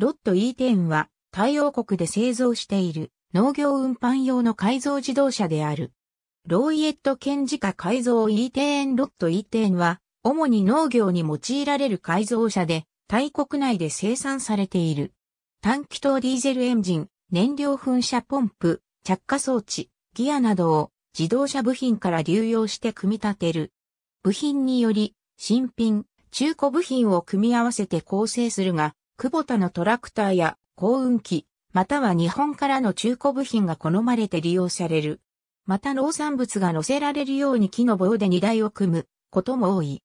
ロット E10 は太陽国で製造している農業運搬用の改造自動車である。ローイエット県自家改造 E10 ロット E10 は主に農業に用いられる改造車でタイ国内で生産されている。短気筒ディーゼルエンジン、燃料噴射ポンプ、着火装置、ギアなどを自動車部品から流用して組み立てる。部品により、新品、中古部品を組み合わせて構成するが、久保田のトラクターや耕運機、または日本からの中古部品が好まれて利用される。また農産物が乗せられるように木の棒で荷台を組むことも多い。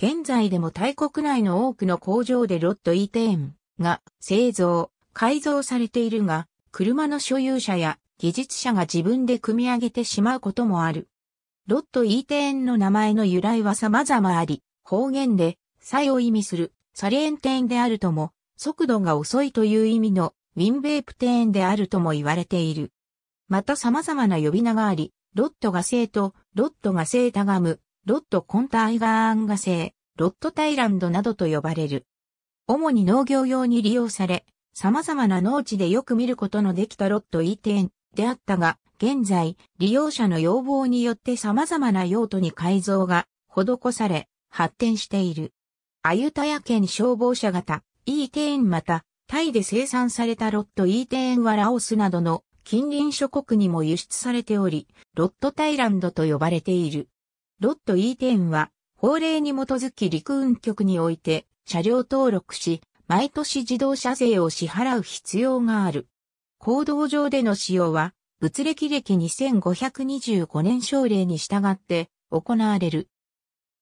現在でも大国内の多くの工場でロッドイテーンが製造、改造されているが、車の所有者や技術者が自分で組み上げてしまうこともある。ロッドイーテーンの名前の由来は様々あり、方言で、さを意味する、サリエンテーンであるとも速度が遅いという意味のウィンベープテーンであるとも言われている。また様々な呼び名があり、ロットが生徒、ロットが生タガム、ロットコンタイガーンガ生、ロットタイランドなどと呼ばれる。主に農業用に利用され、様々な農地でよく見ることのできたロットイーテンであったが、現在、利用者の要望によって様々な用途に改造が施され、発展している。アユタヤ県消防車型、イーテーンまた、タイで生産されたロットイーテーンはラオスなどの近隣諸国にも輸出されており、ロットタイランドと呼ばれている。ロットイーテーンは、法令に基づき陸運局において車両登録し、毎年自動車税を支払う必要がある。行動上での使用は、物歴歴2525年省令に従って行われる。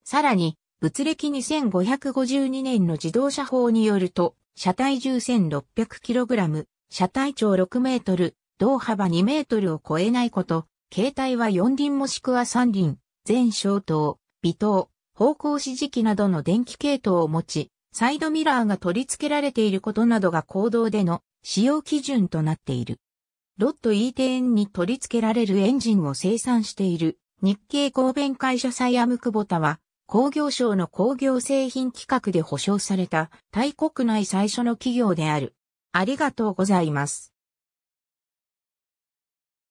さらに、物歴2552年の自動車法によると、車体重 1600kg、車体長6メートル、胴幅2メートルを超えないこと、携帯は4輪もしくは3輪、全小灯、微灯、方向指示器などの電気系統を持ち、サイドミラーが取り付けられていることなどが行動での使用基準となっている。ロット E 点に取り付けられるエンジンを生産している日系公弁会社サイアムクボタは工業省の工業製品企画で保障されたタイ国内最初の企業である。ありがとうございます。